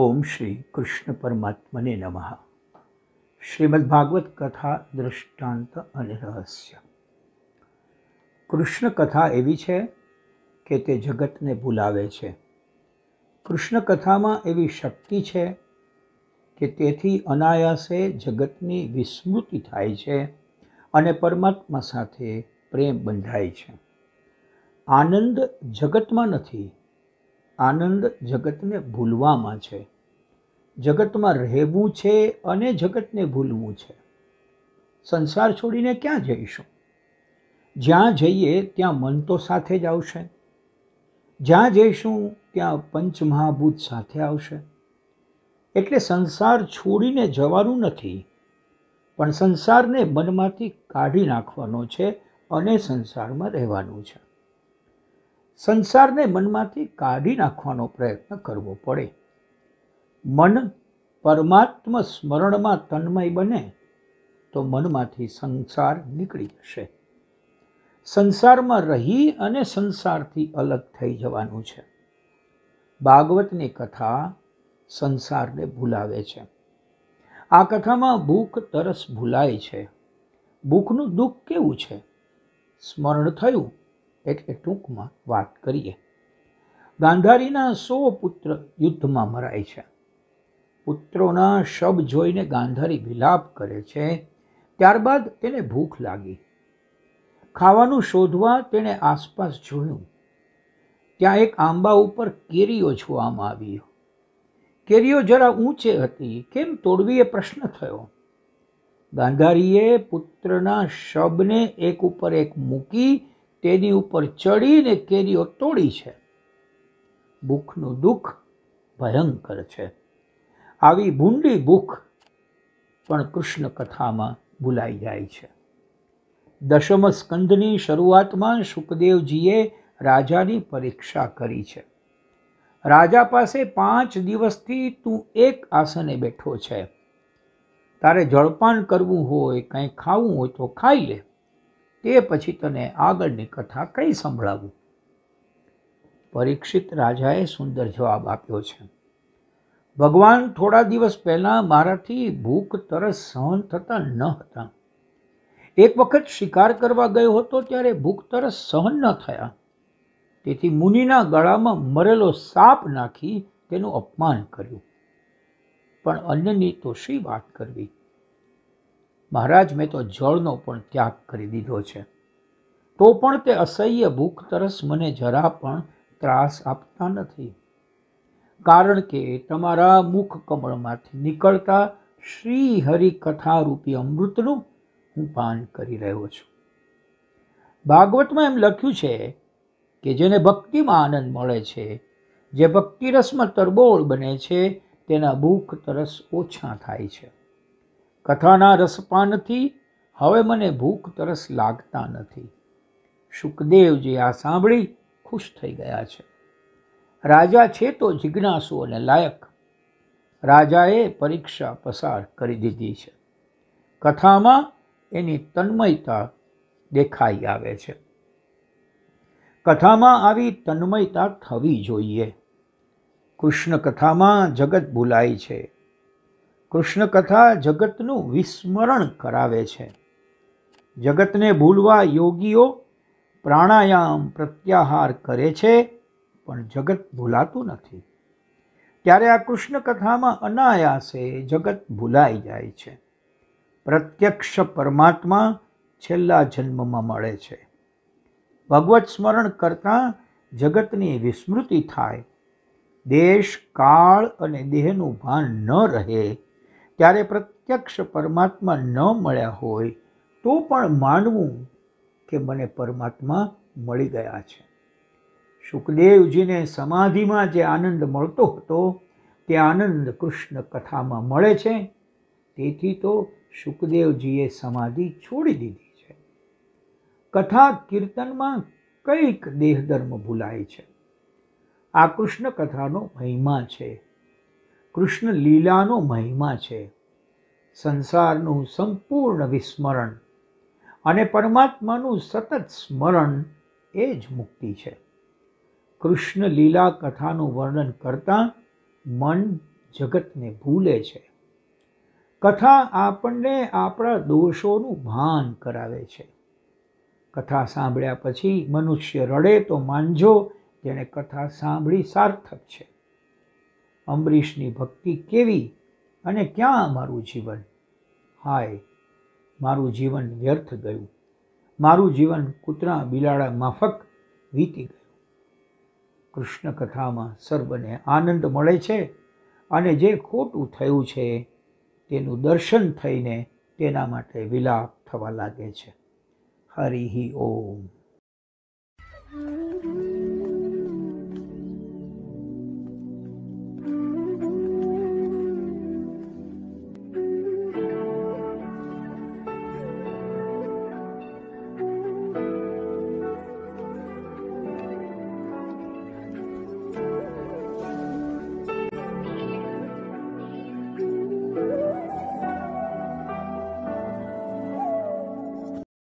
ઓમ શ્રી કૃષ્ણ પરમાત્મને નમઃ શ્રીમદ ભાગવત કથા દ્રષ્ટાંત અને રહસ્ય કૃષ્ણ કથા એવી છે કે તે જગતને ભૂલાવે છે કૃષ્ણ કથામાં એવી શક્તિ છે કે તેથી અનાયાસે જગતની વિસ્મૃતિ થાય છે અને પરમાત્મા સાથે પ્રેમ બંધાય છે આનંદ જગતમાં નથી આનંદ જગતને ભૂલવામાં છે જગતમાં રહેવું છે અને જગતને ભૂલવું છે સંસાર છોડીને ક્યાં જઈશું જ્યાં જઈએ ત્યાં મન તો સાથે જ આવશે જ્યાં જઈશું ત્યાં પંચમહાભૂત સાથે આવશે એટલે સંસાર છોડીને જવાનું નથી પણ સંસારને મનમાંથી કાઢી નાખવાનો છે અને સંસારમાં રહેવાનું છે સંસારને મનમાંથી કાઢી નાખવાનો પ્રયત્ન કરવો પડે મન પરમાત્મ સ્મરણમાં તન્મય બને તો મનમાંથી સંસાર નીકળી જશે સંસારમાં રહી અને સંસારથી અલગ થઈ જવાનું છે ભાગવતની કથા સંસારને ભૂલાવે છે આ કથામાં ભૂખ તરસ ભૂલાય છે ભૂખનું દુઃખ કેવું છે સ્મરણ થયું એટલે ટૂંકમાં વાત કરીએ ગાંધારીના સો પુત્ર યુદ્ધમાં મરાય છે પુત્રોના શબ જોઈને ગાંધારી વિલાપ કરે છે ત્યારબાદ તેને ભૂખ લાગી ખાવાનું શોધવા તેણે આસપાસ જોયું ત્યાં એક આંબા ઉપર કેરીઓ જોવામાં આવી કેરીઓ જરા ઊંચે હતી કેમ તોડવી એ પ્રશ્ન થયો ગાંધારીએ પુત્રના શબને એક ઉપર એક મૂકી તેની ઉપર ચડીને કેરીઓ તોડી છે ભૂખનું દુઃખ ભયંકર છે આવી ભૂંડી ભૂખ પણ કૃષ્ણ કથામાં ભૂલાઈ જાય છે દશમ સ્કંદની શરૂઆતમાં સુખદેવજીએ રાજાની પરીક્ષા કરી છે રાજા પાસે પાંચ દિવસથી તું એક આસને બેઠો છે તારે જળપાન કરવું હોય કંઈ ખાવું હોય તો ખાઈ લે તે પછી તને આગળની કથા કઈ સંભળાવું પરીક્ષિત રાજાએ સુંદર જવાબ આપ્યો છે ભગવાન થોડા દિવસ પહેલાં મારાથી ભૂખ તરસ સહન થતા ન હતા એક વખત શિકાર કરવા ગયો હતો ત્યારે ભૂખ તરસ સહન ન થયા તેથી મુનિના ગળામાં મરેલો સાપ નાખી તેનું અપમાન કર્યું પણ અન્યની તો શી વાત કરવી મહારાજ મેં તો જળનો પણ ત્યાગ કરી દીધો છે તો પણ તે અસહ્ય ભૂખ તરસ મને જરા પણ ત્રાસ આપતા નથી કારણ કે તમારા મુખ કમળમાંથી નીકળતા શ્રી રૂપી અમૃતનું હું પાન કરી રહ્યો છું ભાગવતમાં એમ લખ્યું છે કે જેને ભક્તિમાં આનંદ મળે છે જે ભક્તિ રસમાં તરબોળ બને છે તેના ભૂખ તરસ ઓછા થાય છે કથાના રસપાનથી હવે મને ભૂખ તરસ લાગતા નથી સુખદેવજી આ સાંભળી ખુશ થઈ ગયા છે રાજા છે તો જિજ્ઞાસુઓને લાયક રાજાએ પરીક્ષા પસાર કરી દીધી છે કથામાં એની તન્મયતા દેખાઈ આવે છે કથામાં આવી તન્મયતા થવી જોઈએ કૃષ્ણ કથામાં જગત ભૂલાય છે કૃષ્ણ કથા જગતનું વિસ્મરણ કરાવે છે જગતને ભૂલવા યોગીઓ પ્રાણાયામ પ્રત્યાહાર કરે છે પણ જગત ભૂલાતું નથી ત્યારે આ કૃષ્ણ કથામાં અનાયાસે જગત ભૂલાઈ જાય છે પ્રત્યક્ષ પરમાત્મા છેલ્લા જન્મમાં મળે છે ભગવત સ્મરણ કરતાં જગતની વિસ્મૃતિ થાય દેશ કાળ અને દેહનું ભાન ન રહે ત્યારે પ્રત્યક્ષ પરમાત્મા ન મળ્યા હોય તો પણ માનવું કે મને પરમાત્મા મળી ગયા છે શુકદેવજીને સમાધિમાં જે આનંદ મળતો હતો તે આનંદ કૃષ્ણ કથામાં મળે છે તેથી તો શુકદેવજીએ સમાધિ છોડી દીધી છે કથા કીર્તનમાં કંઈક દેહધર્મ ભૂલાય છે આ કૃષ્ણ કથાનો મહિમા છે કૃષ્ણ લીલાનો મહિમા છે સંસારનું સંપૂર્ણ વિસ્મરણ અને પરમાત્માનું સતત સ્મરણ એ જ મુક્તિ છે કૃષ્ણ લીલા કથાનું વર્ણન કરતાં મન જગતને ભૂલે છે કથા આપણને આપણા દોષોનું ભાન કરાવે છે કથા સાંભળ્યા પછી મનુષ્ય રડે તો માનજો જેણે કથા સાંભળી સાર્થક છે અંબરીશની ભક્તિ કેવી અને ક્યાં મારું જીવન હાય મારું જીવન વ્યર્થ ગયું મારું જીવન કૂતરા બિલાડા માફક વીતી ગયું કૃષ્ણ કથામાં સર્વને આનંદ મળે છે અને જે ખોટું થયું છે તેનું દર્શન થઈને તેના માટે વિલાપ થવા લાગે છે હરિ ઓમ